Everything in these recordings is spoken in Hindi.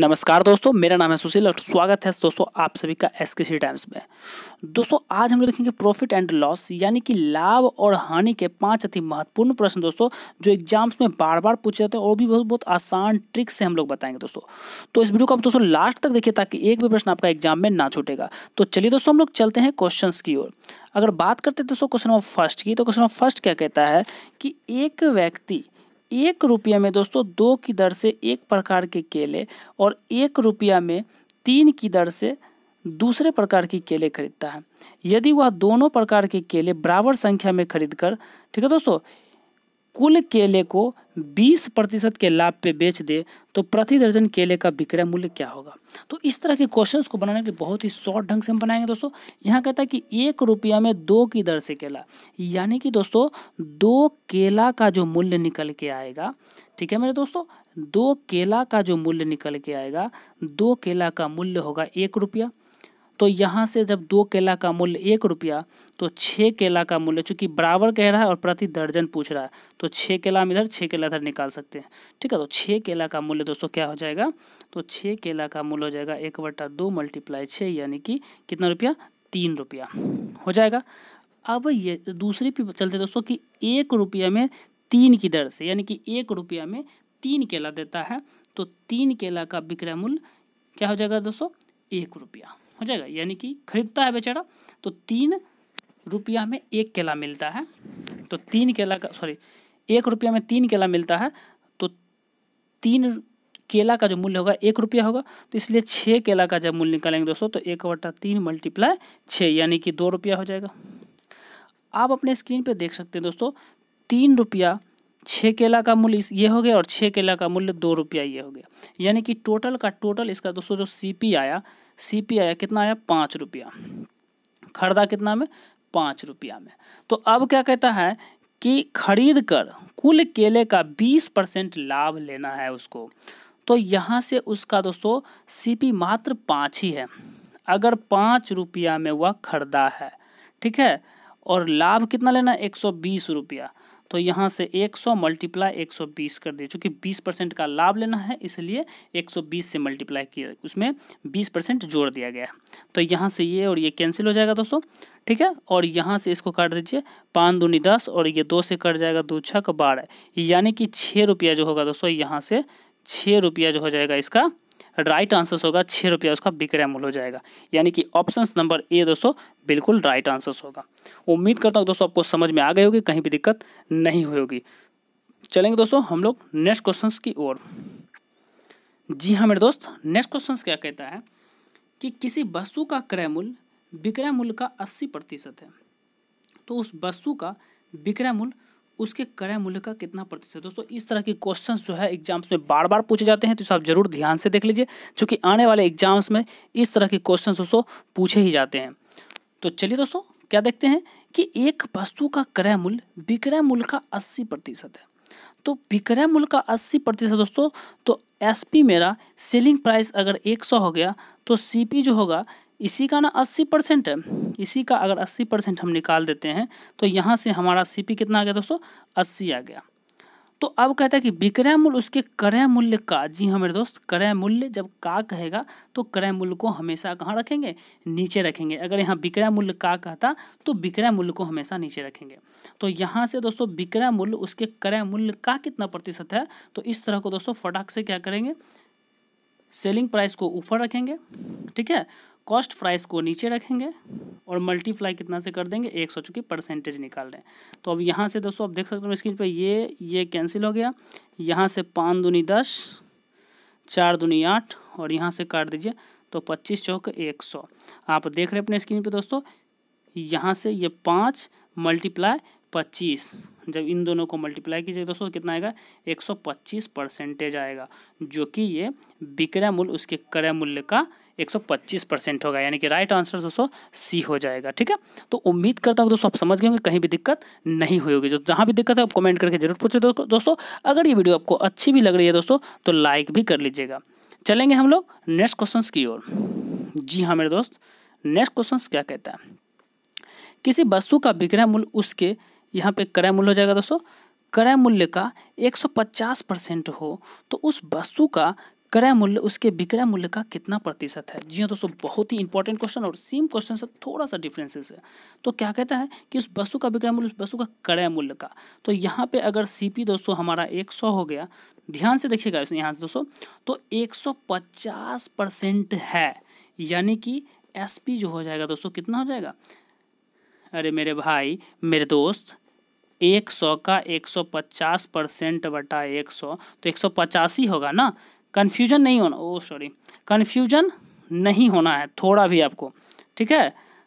नमस्कार दोस्तों मेरा नाम है सुशील और स्वागत है दोस्तों आप सभी का एस के सी टाइम्स में दोस्तों आज हम लोग देखेंगे प्रॉफिट एंड लॉस यानी कि लाभ और हानि के पांच अति महत्वपूर्ण प्रश्न दोस्तों जो एग्जाम्स में बार बार पूछे जाते हैं और भी बहुत बहुत आसान ट्रिक से हम लोग बताएंगे दोस्तों तो इस वीडियो को आप दोस्तों लास्ट तक देखिए ताकि एक भी प्रश्न आपका एग्जाम में ना छूटेगा तो चलिए दोस्तों हम लोग चलते हैं क्वेश्चन की ओर अगर बात करते हैं दोस्तों क्वेश्चन नंबर फर्स्ट की तो क्वेश्चन नंबर फर्स्ट क्या कहता है कि एक व्यक्ति एक रुपया में दोस्तों दो की दर से एक प्रकार के केले और एक रुपया में तीन की दर से दूसरे प्रकार की केले खरीदता है यदि वह दोनों प्रकार के केले बराबर संख्या में खरीदकर ठीक है दोस्तों कुल केले को 20 प्रतिशत के लाभ पे बेच दे तो प्रति दर्जन केले का विक्रय मूल्य क्या होगा तो इस तरह के क्वेश्चंस को बनाने के लिए बहुत ही शॉर्ट ढंग से हम बनाएंगे दोस्तों यहाँ कहता है कि एक रुपया में दो की दर से केला यानी कि दोस्तों दो केला का जो मूल्य निकल के आएगा ठीक है मेरे दोस्तों दो केला का जो मूल्य निकल के आएगा दो केला का मूल्य होगा एक रुपया तो यहाँ से जब दो केला का मूल्य एक रुपया तो छः केला का मूल्य चूँकि बराबर कह रहा है और प्रति दर्जन पूछ रहा है तो छः केला हम इधर छः केला इधर निकाल सकते हैं ठीक है तो छः केला का मूल्य दोस्तों क्या हो जाएगा तो छः केला का मूल्य हो जाएगा एक बटा दो मल्टीप्लाई छः यानी कि कितना रुपया तीन रुपया हो जाएगा अब ये दूसरी पे चलते दोस्तों कि एक रुपया में तीन की दर से यानी कि एक रुपया में तीन केला देता है तो तीन केला का विक्रय मूल्य क्या हो जाएगा दोस्तों एक रुपया हो जाएगा यानी कि खरीदता है बेचारा तो तीन रुपया में एक केला मिलता है तो तीन केला का सॉरी एक रुपया में तीन केला मिलता है तो तीन केला का जो मूल्य होगा एक रुपया होगा तो इसलिए छः केला का जब मूल्य निकालेंगे दोस्तों तो एक वटा तीन मल्टीप्लाई छः यानी कि दो रुपया हो जाएगा आप अपने स्क्रीन पे देख सकते हैं दोस्तों तीन रुपया छः केला का मूल्य ये हो गया और छः केला का मूल्य दो रुपया ये हो गया यानी कि टोटल का टोटल इसका दोस्तों जो सी आया सीपी आया कितना आया पाँच रुपया खरीदा कितना में पाँच रुपया में तो अब क्या कहता है कि खरीद कर कुल केले का बीस परसेंट लाभ लेना है उसको तो यहाँ से उसका दोस्तों सीपी मात्र पाँच ही है अगर पाँच रुपया में वह खरीदा है ठीक है और लाभ कितना लेना एक सौ बीस रुपया तो यहाँ से 100 सौ मल्टीप्लाई एक कर दिए चूँकि 20 परसेंट का लाभ लेना है इसलिए 120 से मल्टीप्लाई किया उसमें 20 परसेंट जोड़ दिया गया है तो यहाँ से ये और ये कैंसिल हो जाएगा दोस्तों ठीक है और यहाँ से इसको काट दीजिए पाँच दूनी दस और ये दो से कट जाएगा दो छः बारह यानी कि छः रुपया जो होगा दोस्तों यहाँ से छः रुपया जो हो जाएगा इसका राइट आंसर होगा छः रुपया उसका विक्रय मूल्य हो जाएगा यानी कि ऑप्शन नंबर ए दोस्तों बिल्कुल राइट आंसर होगा उम्मीद करता हूँ दोस्तों आपको समझ में आ गई होगी कहीं भी दिक्कत नहीं हुई होगी चलेंगे दोस्तों हम लोग नेक्स्ट क्वेश्चन की ओर जी हाँ मेरे दोस्त नेक्स्ट क्वेश्चन क्या कहता है कि किसी वस्तु का क्रय मूल्य विक्रय मूल्य का अस्सी प्रतिशत है तो उस वस्तु का विक्रय मूल्य उसके क्रय मूल्य का कितना प्रतिशत दोस्तों इस तरह के क्वेश्चन जो है एग्जाम्स में बार बार पूछे जाते हैं तो आप जरूर ध्यान से देख लीजिए चूंकि आने वाले एग्जाम्स में इस तरह के क्वेश्चन दोस्तों पूछे ही जाते हैं तो चलिए दोस्तों क्या देखते हैं कि एक वस्तु का क्रय मूल्य विक्रय मूल्य का अस्सी प्रतिशत है तो विक्रय मूल्य का अस्सी प्रतिशत दोस्तों तो एस पी मेरा सेलिंग प्राइस अगर एक सौ हो गया तो सी पी जो होगा इसी का ना अस्सी परसेंट है इसी का अगर अस्सी परसेंट हम निकाल देते हैं तो यहाँ से हमारा सी पी कितना आ गया दोस्तों अस्सी आ गया तो अब कहता है कि विक्रय मूल्य उसके क्रय मूल्य का जी हाँ मेरे दोस्त क्रय मूल्य जब का कहेगा तो क्रय मूल्य को हमेशा कहाँ रखेंगे नीचे रखेंगे अगर यहाँ विक्रय मूल्य का कहता तो विक्रय मूल्य को हमेशा नीचे रखेंगे तो यहाँ से दोस्तों विक्रय मूल्य उसके क्रय मूल्य का कितना प्रतिशत है तो इस तरह को दोस्तों फटाक से क्या करेंगे सेलिंग प्राइस को ऊपर रखेंगे ठीक है कॉस्ट प्राइस को नीचे रखेंगे और मल्टीप्लाई कितना से कर देंगे एक सौ चूँकि परसेंटेज निकाल रहे हैं तो अब यहाँ से दोस्तों आप देख सकते हो स्क्रीन पे ये ये कैंसिल हो गया यहाँ से पाँच दूनी दस चार दूनी आठ और यहाँ से काट दीजिए तो पच्चीस चौक एक सौ आप देख रहे हैं अपने स्क्रीन पे दोस्तों यहाँ से ये पाँच मल्टीप्लाई पच्चीस जब इन दोनों को मल्टीप्लाई कीजिए दोस्तों कितना आएगा एक सौ पच्चीस परसेंटेज आएगा जो कि ये विक्रय मूल्य उसके क्रय मूल्य का एक सौ पच्चीस परसेंट होगा यानी कि राइट आंसर दोस्तों सी हो जाएगा ठीक है तो उम्मीद करता हूँ दोस्तों आप समझ गए होंगे कहीं भी दिक्कत नहीं हुई होगी जो जहाँ भी दिक्कत है आप कमेंट करके जरूर पूछे दोस्तों दोस्तों अगर ये वीडियो आपको अच्छी भी लग रही है दोस्तों तो लाइक भी कर लीजिएगा चलेंगे हम लोग नेक्स्ट क्वेश्चन की ओर जी हाँ मेरे दोस्त नेक्स्ट क्वेश्चन क्या कहता है किसी वस्तु का विक्रय मूल्य उसके यहाँ पे क्रय मूल्य हो जाएगा दोस्तों क्रय मूल्य का 150 परसेंट हो तो उस वस्तु का क्रय मूल्य उसके विक्रय मूल्य का कितना प्रतिशत है जी हाँ दोस्तों बहुत ही इंपॉर्टेंट क्वेश्चन और सेम क्वेश्चन से थोड़ा सा डिफरेंसेस है तो क्या कहता है कि उस वस्तु का विक्रय मूल्य उस वस्तु का क्रय मूल्य का तो यहाँ पे अगर सीपी दोस्तों हमारा 100 हो गया ध्यान से देखिएगा यहाँ से दोस्तों तो एक परसेंट है यानी कि एस जो हो जाएगा दोस्तों कितना हो जाएगा अरे मेरे भाई मेरे दोस्त एक सौ का एक सौ पचास परसेंट बटा एक सौ तो एक सौ ही होगा ना कन्फ्यूजन नहीं होना ओ सॉरी कन्फ्यूजन नहीं होना है थोड़ा भी आपको ठीक है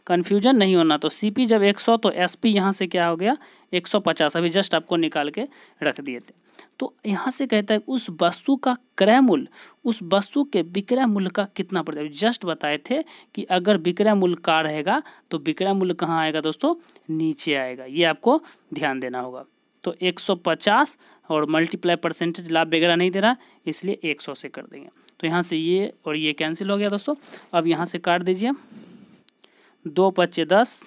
कन्फ्यूजन नहीं होना तो सी पी जब एक सौ तो एस पी यहाँ से क्या हो गया एक सौ पचास अभी जस्ट आपको निकाल के रख दिए थे तो यहाँ से कहता है उस वस्तु का क्रय मूल्य उस वस्तु के विक्रय मूल्य का कितना पड़ता है जस्ट बताए थे कि अगर विक्रय मूल्य का रहेगा तो विक्रय मूल्य कहाँ आएगा दोस्तों नीचे आएगा ये आपको ध्यान देना होगा तो 150 और मल्टीप्लाई परसेंटेज लाभ वगैरह नहीं दे रहा इसलिए 100 से कर देंगे तो यहाँ से ये और ये कैंसिल हो गया दोस्तों अब यहाँ से काट दीजिए दो पच्चे दस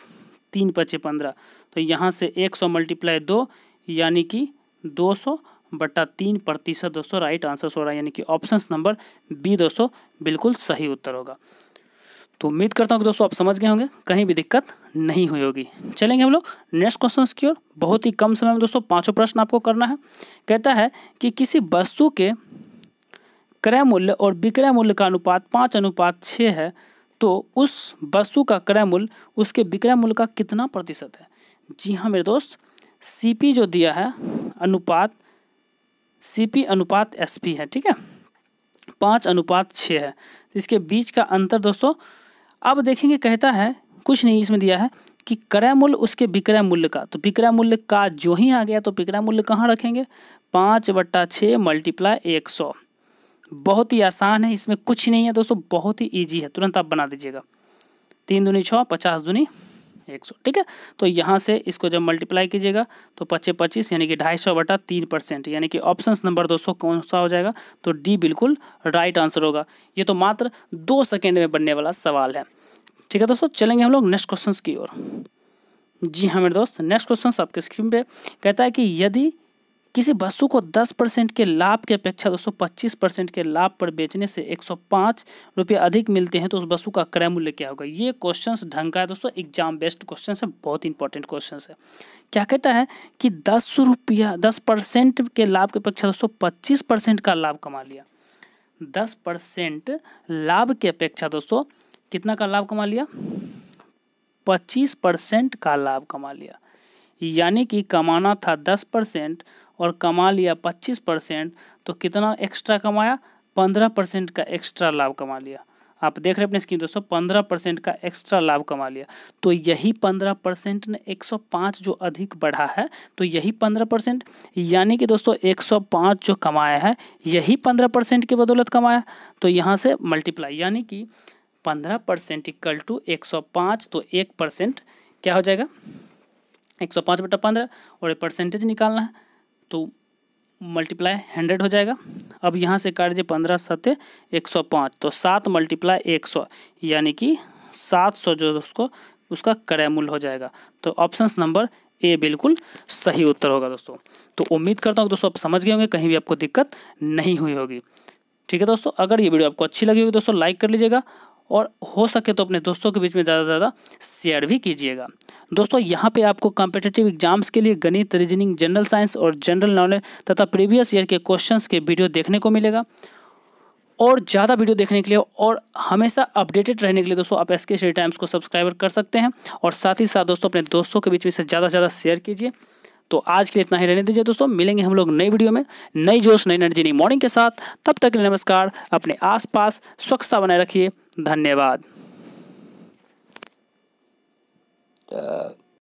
तीन पच्चे पंद्रह तो यहाँ से एक सौ मल्टीप्लाई दो यानी कि दो सौ बट्टा तीन प्रतिशत दोस्तों राइट आंसर हो रहा है यानी कि ऑप्शन नंबर बी दोस्तों बिल्कुल सही उत्तर होगा तो उम्मीद करता हूँ कि दोस्तों आप समझ गए होंगे कहीं भी दिक्कत नहीं हुई होगी चलेंगे हम लोग नेक्स्ट क्वेश्चन की ओर बहुत ही कम समय में दोस्तों पांचों प्रश्न आपको करना है कहता है कि किसी वस्तु के क्रय मूल्य और विक्रय मूल्य का अनुपात पाँच अनुपात छः है तो उस वस्तु का क्रय मूल्य उसके विक्रय मूल्य का कितना प्रतिशत है जी हाँ मेरे दोस्त सीपी जो दिया है अनुपात सीपी अनुपात एसपी है ठीक है पाँच अनुपात छः है इसके बीच का अंतर दोस्तों अब देखेंगे कहता है कुछ नहीं इसमें दिया है कि क्रय मूल्य उसके विक्रय मूल्य का तो विक्रय मूल्य का जो ही आ गया तो विक्रय मूल्य कहाँ रखेंगे पाँच बट्टा छः मल्टीप्लाई एक सौ बहुत ही आसान है इसमें कुछ नहीं है दोस्तों बहुत ही ईजी है तुरंत आप बना दीजिएगा तीन दूनी छः पचास दूनी एक सौ ठीक है तो यहाँ से इसको जब मल्टीप्लाई कीजिएगा तो पच्चीस पच्चीस यानी कि ढाई सौ बटा तीन परसेंट यानी कि ऑप्शन नंबर दोस्तों कौन सा हो जाएगा तो डी बिल्कुल राइट आंसर होगा ये तो मात्र दो सेकेंड में बनने वाला सवाल है ठीक है दोस्तों चलेंगे हम लोग नेक्स्ट क्वेश्चन की ओर जी हाँ मेरे दोस्त नेक्स्ट क्वेश्चन आपके स्क्रीन पे कहता है कि यदि किसी वस्तु को 10 परसेंट के लाभ की अपेक्षा दोस्तों 25 परसेंट के लाभ पर बेचने से एक सौ अधिक मिलते हैं तो उस वस्तु का क्रय मूल्य क्या होगा ये क्वेश्चन ढंग का है दोस्तों एग्जाम बेस्ड क्वेश्चन है बहुत इंपॉर्टेंट क्वेश्चन है क्या कहता है कि दस रुपया दस परसेंट के लाभ की अपेक्षा दोस्तों पच्चीस परसेंट का लाभ कमा लिया दस परसेंट लाभ की अपेक्षा दोस्तों कितना का लाभ कमा लिया पच्चीस परसेंट का लाभ कमा लिया यानी कि कमाना था दस परसेंट और कमा लिया पच्चीस परसेंट तो कितना एक्स्ट्रा कमाया पंद्रह परसेंट का एक्स्ट्रा लाभ कमा लिया आप देख रहे हैं अपने स्क्रीन दोस्तों पंद्रह परसेंट का एक्स्ट्रा लाभ कमा लिया तो यही पंद्रह परसेंट ने एक सौ पाँच जो अधिक बढ़ा है तो यही पंद्रह परसेंट यानी कि दोस्तों एक सौ पाँच जो कमाया है यही पंद्रह परसेंट की बदौलत कमाया तो यहाँ से मल्टीप्लाई यानी कि पंद्रह परसेंट इक्वल टू एक सौ पाँच तो एक परसेंट क्या हो जाएगा एक सौ पाँच बटा पंद्रह और परसेंटेज निकालना है तो मल्टीप्लाई हंड्रेड हो जाएगा अब यहाँ से काट दीजिए पंद्रह सत्य एक सौ पाँच तो सात मल्टीप्लाई एक सौ यानी कि सात सौ जो उसको उसका क्रय मूल्य हो जाएगा तो ऑप्शन नंबर ए बिल्कुल सही उत्तर होगा दोस्तों तो उम्मीद करता हूँ दोस्तों आप समझ गए होंगे कहीं भी आपको दिक्कत नहीं हुई होगी ठीक है दोस्तों अगर ये वीडियो आपको अच्छी लगी होगी दोस्तों लाइक कर लीजिएगा और हो सके तो अपने दोस्तों के बीच में ज़्यादा से ज़्यादा शेयर भी कीजिएगा दोस्तों यहाँ पे आपको कॉम्पिटेटिव एग्जाम्स के लिए गणित रीजनिंग जनरल साइंस और जनरल नॉलेज तथा प्रीवियस ईयर के क्वेश्चंस के वीडियो देखने को मिलेगा और ज़्यादा वीडियो देखने के लिए और हमेशा अपडेटेड रहने के लिए दोस्तों आप एस के टाइम्स को सब्सक्राइब कर सकते हैं और साथ ही साथ दोस्तों अपने दोस्तों के बीच में इसे ज़्यादा से ज़्यादा शेयर कीजिए तो आज के लिए इतना ही रहने दीजिए दोस्तों मिलेंगे हम लोग नई वीडियो में नई जोश नई एनर्जी नई मॉर्निंग के साथ तब तक नमस्कार अपने आसपास स्वच्छता बनाए रखिए धन्यवाद